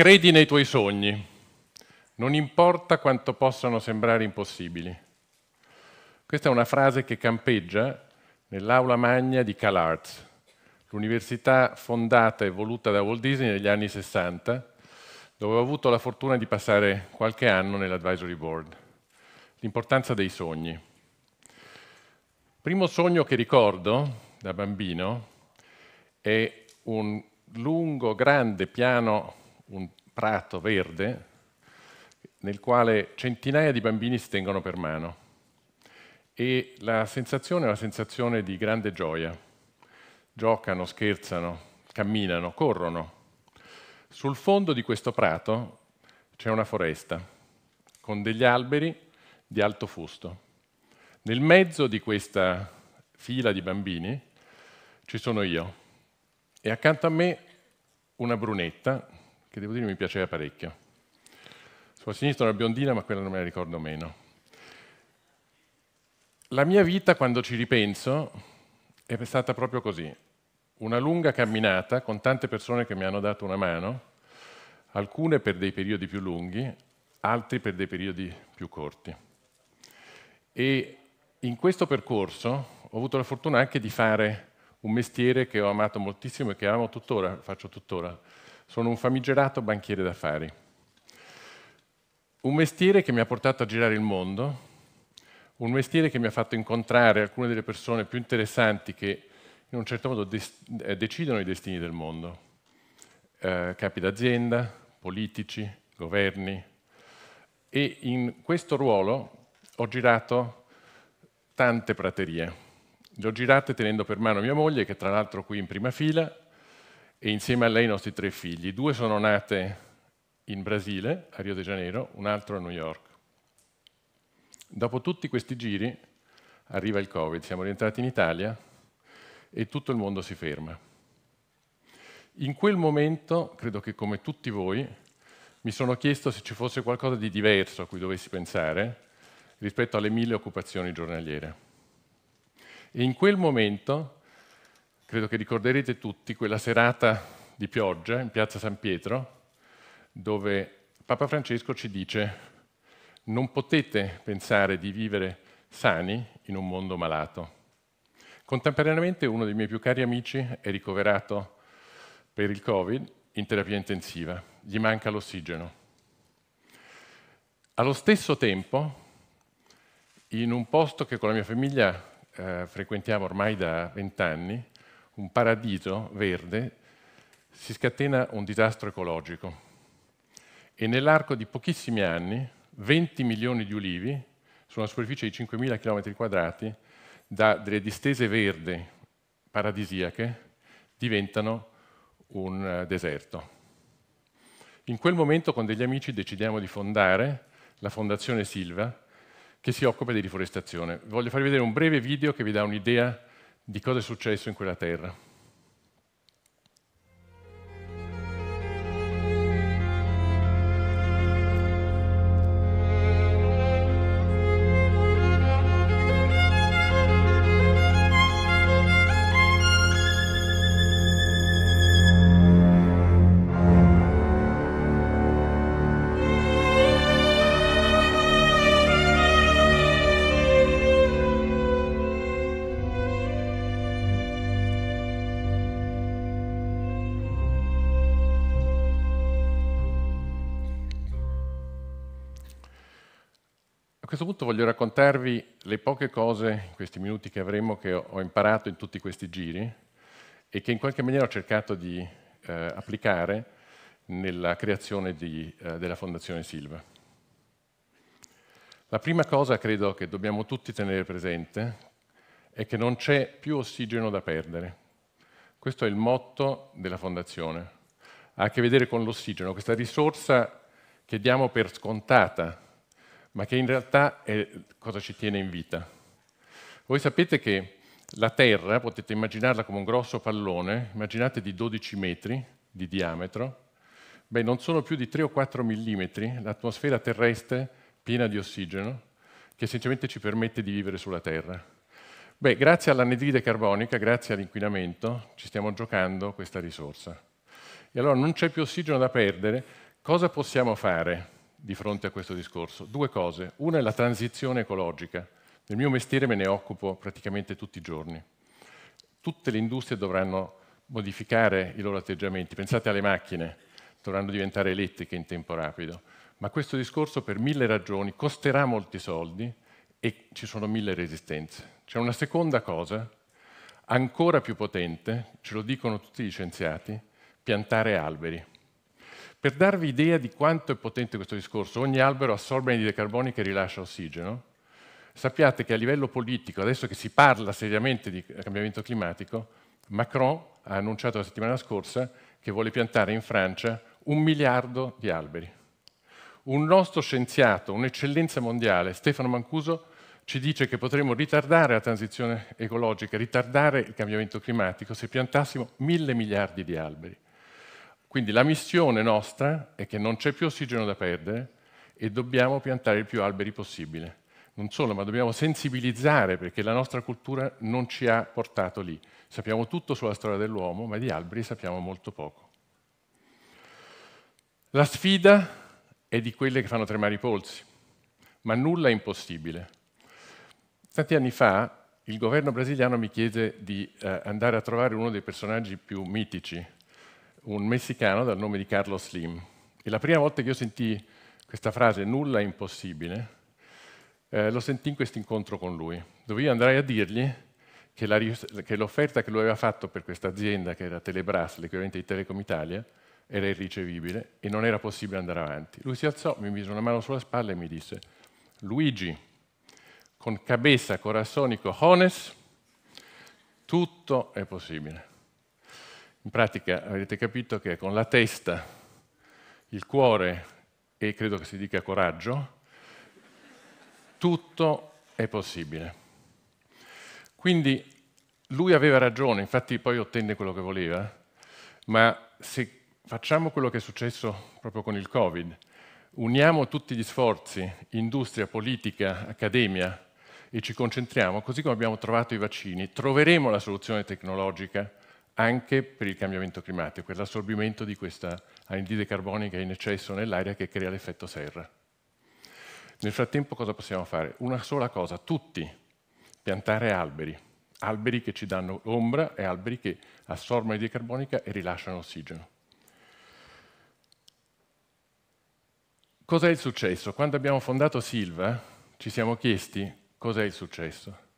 Credi nei tuoi sogni, non importa quanto possano sembrare impossibili. Questa è una frase che campeggia nell'aula magna di CalArts, l'università fondata e voluta da Walt Disney negli anni 60, dove ho avuto la fortuna di passare qualche anno nell'advisory board. L'importanza dei sogni. Primo sogno che ricordo da bambino è un lungo, grande piano, un prato verde nel quale centinaia di bambini si tengono per mano e la sensazione è una sensazione di grande gioia. Giocano, scherzano, camminano, corrono. Sul fondo di questo prato c'è una foresta con degli alberi di alto fusto. Nel mezzo di questa fila di bambini ci sono io e accanto a me una brunetta che devo dire mi piaceva parecchio. Sulla sinistra una biondina, ma quella non me la ricordo meno. La mia vita, quando ci ripenso, è stata proprio così. Una lunga camminata con tante persone che mi hanno dato una mano, alcune per dei periodi più lunghi, altri per dei periodi più corti. E in questo percorso ho avuto la fortuna anche di fare un mestiere che ho amato moltissimo e che amo tuttora, faccio tuttora, sono un famigerato banchiere d'affari. Un mestiere che mi ha portato a girare il mondo, un mestiere che mi ha fatto incontrare alcune delle persone più interessanti che in un certo modo eh, decidono i destini del mondo. Eh, capi d'azienda, politici, governi. E in questo ruolo ho girato tante praterie. Le ho girate tenendo per mano mia moglie, che tra l'altro qui in prima fila, e insieme a lei i nostri tre figli. Due sono nate in Brasile, a Rio de Janeiro, un altro a New York. Dopo tutti questi giri arriva il Covid, siamo rientrati in Italia e tutto il mondo si ferma. In quel momento, credo che come tutti voi, mi sono chiesto se ci fosse qualcosa di diverso a cui dovessi pensare rispetto alle mille occupazioni giornaliere. E in quel momento Credo che ricorderete tutti quella serata di pioggia in piazza San Pietro, dove Papa Francesco ci dice non potete pensare di vivere sani in un mondo malato. Contemporaneamente uno dei miei più cari amici è ricoverato per il Covid in terapia intensiva, gli manca l'ossigeno. Allo stesso tempo, in un posto che con la mia famiglia eh, frequentiamo ormai da vent'anni, un paradiso verde, si scatena un disastro ecologico e nell'arco di pochissimi anni 20 milioni di ulivi su una superficie di 5.000 km quadrati da delle distese verdi paradisiache diventano un eh, deserto. In quel momento con degli amici decidiamo di fondare la Fondazione Silva che si occupa di riforestazione. Voglio farvi vedere un breve video che vi dà un'idea di cosa è successo in quella terra. questo punto voglio raccontarvi le poche cose, in questi minuti che avremo, che ho imparato in tutti questi giri e che in qualche maniera ho cercato di eh, applicare nella creazione di, eh, della Fondazione Silva. La prima cosa credo che dobbiamo tutti tenere presente è che non c'è più ossigeno da perdere. Questo è il motto della Fondazione. Ha a che vedere con l'ossigeno, questa risorsa che diamo per scontata ma che in realtà è cosa ci tiene in vita. Voi sapete che la Terra, potete immaginarla come un grosso pallone, immaginate di 12 metri di diametro, beh non sono più di 3 o 4 millimetri l'atmosfera terrestre piena di ossigeno che essenzialmente ci permette di vivere sulla Terra. Beh, grazie all'anidride carbonica, grazie all'inquinamento, ci stiamo giocando questa risorsa. E allora non c'è più ossigeno da perdere, cosa possiamo fare? di fronte a questo discorso. Due cose. Una è la transizione ecologica. Nel mio mestiere me ne occupo praticamente tutti i giorni. Tutte le industrie dovranno modificare i loro atteggiamenti. Pensate alle macchine, dovranno diventare elettriche in tempo rapido. Ma questo discorso per mille ragioni costerà molti soldi e ci sono mille resistenze. C'è una seconda cosa, ancora più potente, ce lo dicono tutti gli scienziati, piantare alberi. Per darvi idea di quanto è potente questo discorso, ogni albero assorbe anidride carbonica e rilascia ossigeno. Sappiate che a livello politico, adesso che si parla seriamente di cambiamento climatico, Macron ha annunciato la settimana scorsa che vuole piantare in Francia un miliardo di alberi. Un nostro scienziato, un'eccellenza mondiale, Stefano Mancuso, ci dice che potremmo ritardare la transizione ecologica, ritardare il cambiamento climatico se piantassimo mille miliardi di alberi. Quindi la missione nostra è che non c'è più ossigeno da perdere e dobbiamo piantare il più alberi possibile. Non solo, ma dobbiamo sensibilizzare perché la nostra cultura non ci ha portato lì. Sappiamo tutto sulla storia dell'uomo, ma di alberi sappiamo molto poco. La sfida è di quelle che fanno tremare i polsi, ma nulla è impossibile. Tanti anni fa il governo brasiliano mi chiese di eh, andare a trovare uno dei personaggi più mitici un messicano dal nome di Carlos Slim. E la prima volta che io sentì questa frase, nulla è impossibile, eh, lo sentì in questo incontro con lui, dove io andrai a dirgli che, l'offerta che lui aveva fatto per questa azienda, che era Telebras, l'equivalente di Telecom Italia, era irricevibile e non era possibile andare avanti. Lui si alzò, mi mise una mano sulla spalla e mi disse, Luigi, con cabeza, corazón y cojones, tutto è possibile. In pratica avete capito che con la testa, il cuore e credo che si dica coraggio, tutto è possibile. Quindi lui aveva ragione, infatti poi ottenne quello che voleva, ma se facciamo quello che è successo proprio con il Covid, uniamo tutti gli sforzi, industria, politica, accademia, e ci concentriamo, così come abbiamo trovato i vaccini, troveremo la soluzione tecnologica anche per il cambiamento climatico, per l'assorbimento di questa anidride carbonica in eccesso nell'aria che crea l'effetto serra. Nel frattempo cosa possiamo fare? Una sola cosa, tutti, piantare alberi, alberi che ci danno ombra e alberi che assorbono anidride carbonica e rilasciano ossigeno. Cos'è il successo? Quando abbiamo fondato Silva ci siamo chiesti cos'è il successo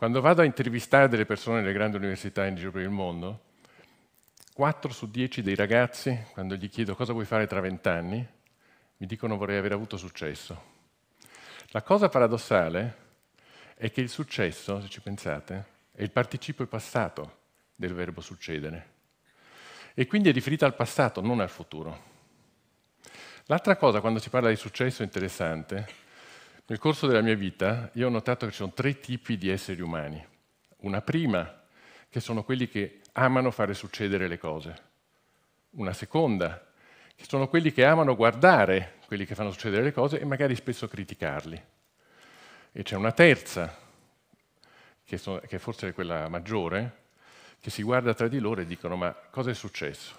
quando vado a intervistare delle persone nelle grandi università in giro per il mondo, 4 su 10 dei ragazzi, quando gli chiedo cosa vuoi fare tra 20 anni, mi dicono vorrei aver avuto successo. La cosa paradossale è che il successo, se ci pensate, è il participio passato del verbo succedere. E quindi è riferita al passato, non al futuro. L'altra cosa, quando si parla di successo interessante, nel corso della mia vita io ho notato che ci sono tre tipi di esseri umani. Una prima, che sono quelli che amano fare succedere le cose. Una seconda, che sono quelli che amano guardare quelli che fanno succedere le cose e magari spesso criticarli. E c'è una terza, che, so, che forse è quella maggiore, che si guarda tra di loro e dicono ma cosa è successo?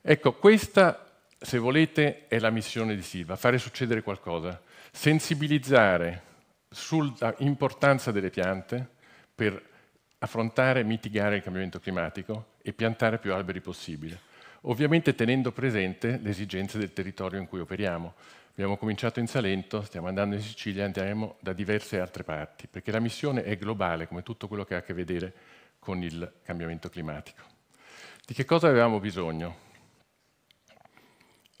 Ecco, questa, se volete, è la missione di Silva, fare succedere qualcosa sensibilizzare sull'importanza delle piante per affrontare e mitigare il cambiamento climatico e piantare più alberi possibile, ovviamente tenendo presente le esigenze del territorio in cui operiamo. Abbiamo cominciato in Salento, stiamo andando in Sicilia, andiamo da diverse altre parti, perché la missione è globale, come tutto quello che ha a che vedere con il cambiamento climatico. Di che cosa avevamo bisogno?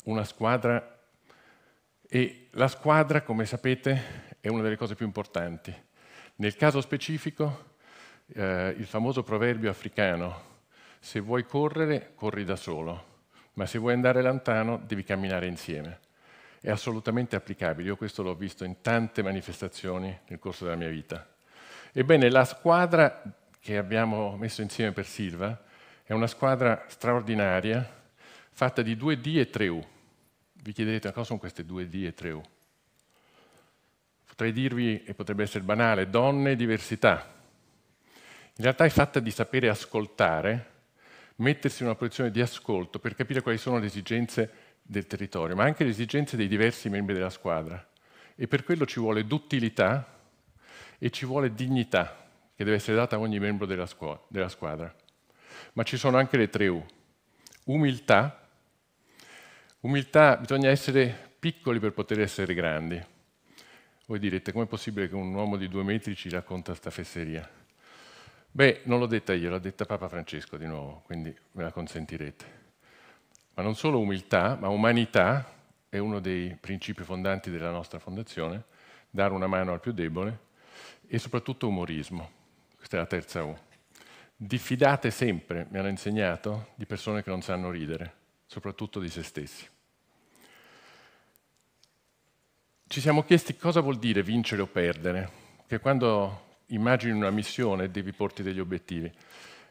Una squadra e la squadra, come sapete, è una delle cose più importanti. Nel caso specifico, eh, il famoso proverbio africano, se vuoi correre, corri da solo, ma se vuoi andare lontano, devi camminare insieme. È assolutamente applicabile, io questo l'ho visto in tante manifestazioni nel corso della mia vita. Ebbene, la squadra che abbiamo messo insieme per Silva è una squadra straordinaria, fatta di due D e tre U vi chiederete ma cosa sono queste due D e tre U? Potrei dirvi, e potrebbe essere banale, donne e diversità. In realtà è fatta di sapere ascoltare, mettersi in una posizione di ascolto per capire quali sono le esigenze del territorio, ma anche le esigenze dei diversi membri della squadra. E per quello ci vuole duttilità e ci vuole dignità, che deve essere data a ogni membro della, della squadra. Ma ci sono anche le tre U. Umiltà, Umiltà, bisogna essere piccoli per poter essere grandi. Voi direte, com'è possibile che un uomo di due metri ci racconta sta fesseria? Beh, non l'ho detta io, l'ha detta Papa Francesco di nuovo, quindi me la consentirete. Ma non solo umiltà, ma umanità è uno dei principi fondanti della nostra fondazione, dare una mano al più debole e soprattutto umorismo. Questa è la terza U. Diffidate sempre, mi hanno insegnato, di persone che non sanno ridere, soprattutto di se stessi. ci siamo chiesti cosa vuol dire vincere o perdere, che quando immagini una missione devi porti degli obiettivi.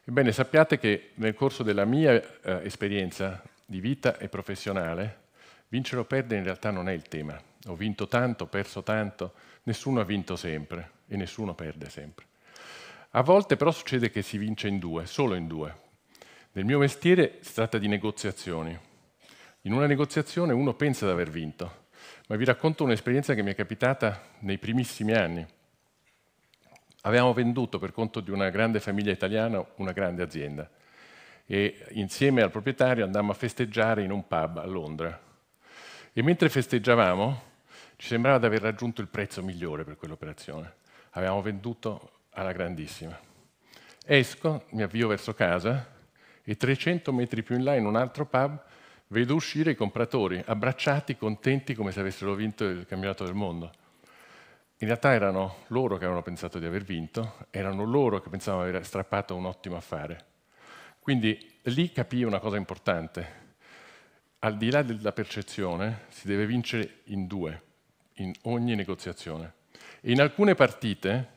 Ebbene, sappiate che nel corso della mia eh, esperienza di vita e professionale, vincere o perdere in realtà non è il tema. Ho vinto tanto, ho perso tanto, nessuno ha vinto sempre e nessuno perde sempre. A volte però succede che si vince in due, solo in due. Nel mio mestiere si tratta di negoziazioni. In una negoziazione uno pensa di aver vinto, ma vi racconto un'esperienza che mi è capitata nei primissimi anni. Avevamo venduto per conto di una grande famiglia italiana una grande azienda e insieme al proprietario andammo a festeggiare in un pub a Londra. E mentre festeggiavamo ci sembrava di aver raggiunto il prezzo migliore per quell'operazione. Avevamo venduto alla grandissima. Esco, mi avvio verso casa e 300 metri più in là in un altro pub Vedo uscire i compratori, abbracciati, contenti come se avessero vinto il campionato del mondo. In realtà erano loro che avevano pensato di aver vinto, erano loro che pensavano di aver strappato un ottimo affare. Quindi lì capì una cosa importante. Al di là della percezione si deve vincere in due, in ogni negoziazione. E in alcune partite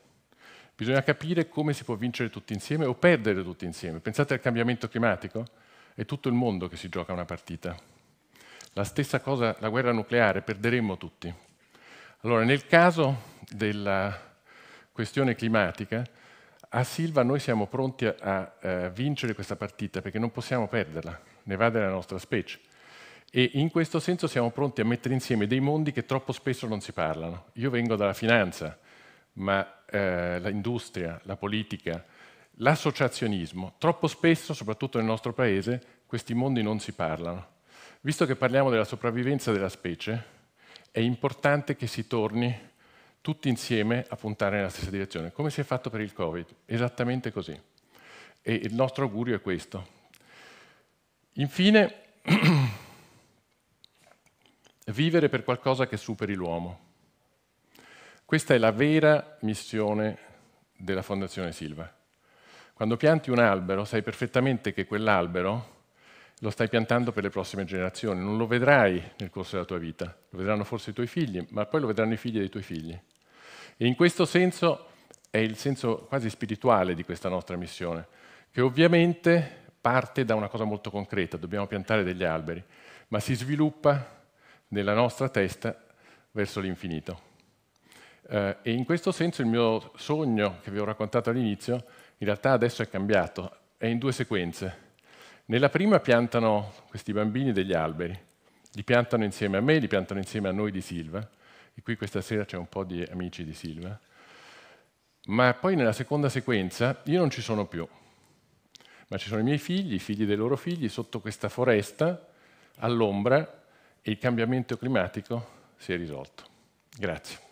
bisogna capire come si può vincere tutti insieme o perdere tutti insieme. Pensate al cambiamento climatico è tutto il mondo che si gioca una partita. La stessa cosa, la guerra nucleare, perderemmo tutti. Allora, nel caso della questione climatica, a Silva noi siamo pronti a, a eh, vincere questa partita perché non possiamo perderla, ne va della nostra specie. E in questo senso siamo pronti a mettere insieme dei mondi che troppo spesso non si parlano. Io vengo dalla finanza, ma eh, l'industria, la politica, L'associazionismo. Troppo spesso, soprattutto nel nostro paese, questi mondi non si parlano. Visto che parliamo della sopravvivenza della specie, è importante che si torni tutti insieme a puntare nella stessa direzione, come si è fatto per il Covid, esattamente così. E il nostro augurio è questo. Infine, vivere per qualcosa che superi l'uomo. Questa è la vera missione della Fondazione Silva quando pianti un albero sai perfettamente che quell'albero lo stai piantando per le prossime generazioni, non lo vedrai nel corso della tua vita, lo vedranno forse i tuoi figli, ma poi lo vedranno i figli dei tuoi figli. E in questo senso è il senso quasi spirituale di questa nostra missione, che ovviamente parte da una cosa molto concreta, dobbiamo piantare degli alberi, ma si sviluppa nella nostra testa verso l'infinito. Eh, e in questo senso il mio sogno che vi ho raccontato all'inizio in realtà adesso è cambiato, è in due sequenze. Nella prima piantano questi bambini degli alberi, li piantano insieme a me, li piantano insieme a noi di Silva, e qui questa sera c'è un po' di amici di Silva, ma poi nella seconda sequenza io non ci sono più, ma ci sono i miei figli, i figli dei loro figli, sotto questa foresta, all'ombra, e il cambiamento climatico si è risolto. Grazie.